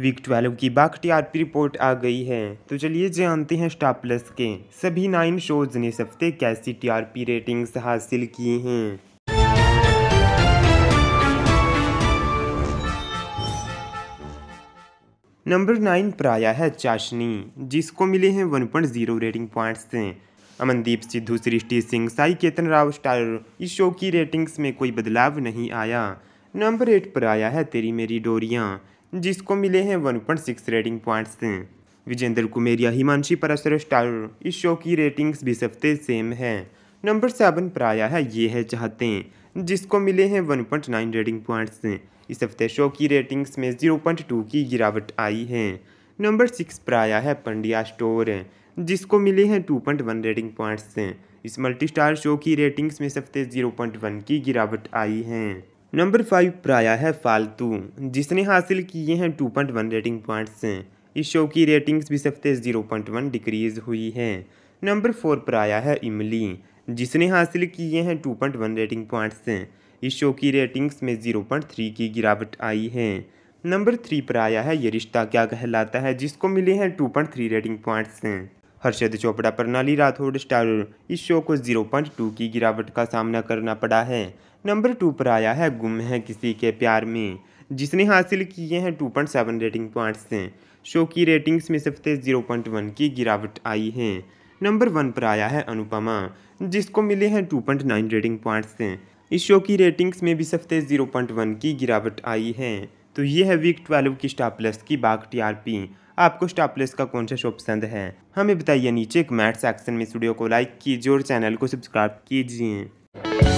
week twelve की बाघ TRP report आ गई है तो चलिए जानते हैं स्टार प्लस के सभी नाइन शोज ने इस हफ्ते कैसी टीआरपी रेटिंग्स हासिल की हैं नंबर नाइन पर आया है चाशनी जिसको मिले हैं 1.0 rating points Amandeep Sidhu Srishti Singh Sai Ketan Rao star इस शो की रेटिंग्स में कोई बदलाव नहीं आया नंबर एट पर आया है तेरी मेरी डोरियाँ जिसको मिले हैं one point six rating points Vijendra Kumeria या हिमांशी परसर स्टार इस शो की रेटिंग्स भी सबसे सेम है नंबर सेवन पर आया है ये है चाहते हैं जिसको मिले हैं one point nine rating points इस हफ्ते शो की रेटिंग्स में जीरो पॉइंट टू की गिरावट आई है नंबर सिक्स पर आया है पंडिया स्टोर जिसको मिले हैं two point one rating points इस मल्टी स्टार शो की रेटिंग्स में सबसे जीरो पॉइंट वन की गिरावट आई है नंबर फाइव पर आया है फालतू जिसने हासिल किए हैं two point one rating points इस शो की रेटिंग्स भी सबसे जीरो पॉइंट वन डिक्रीज़ हुई है नंबर फोर पर आया है इमली जिसने हासिल किए हैं two point one rating points इस शो की रेटिंग्स में जीरो पॉइंट थ्री की गिरावट आई है नंबर थ्री पर आया है ये रिश्ता क्या कहलाता है जिसको मिले हैं two point three rating points Harshad Chopra Pranali Rathod star इस शो को जीरो पॉइंट टू की गिरावट का सामना करना पड़ा है नंबर टू पर आया है गुम है किसी के प्यार में जिसने हासिल किए हैं two point seven rating points show की रेटिंग्स में सबसे वन की गिरावट आई है नंबर वन पर आया है अनुपमा जिसको मिले हैं two point nine rating points इस शो की रेटिंग्स में भी सबसे वन की गिरावट आई है तो ये है वीक ट्वेल्व की स्टॉप लिस्ट की बाघ टीआरपी आपको स्टॉप लिस्ट का कौन सा शो पसंद है हमें बताइए नीचे कमेंट सेक्शन में स्टूडियो को लाइक कीजिए और चैनल को सब्सक्राइब कीजिए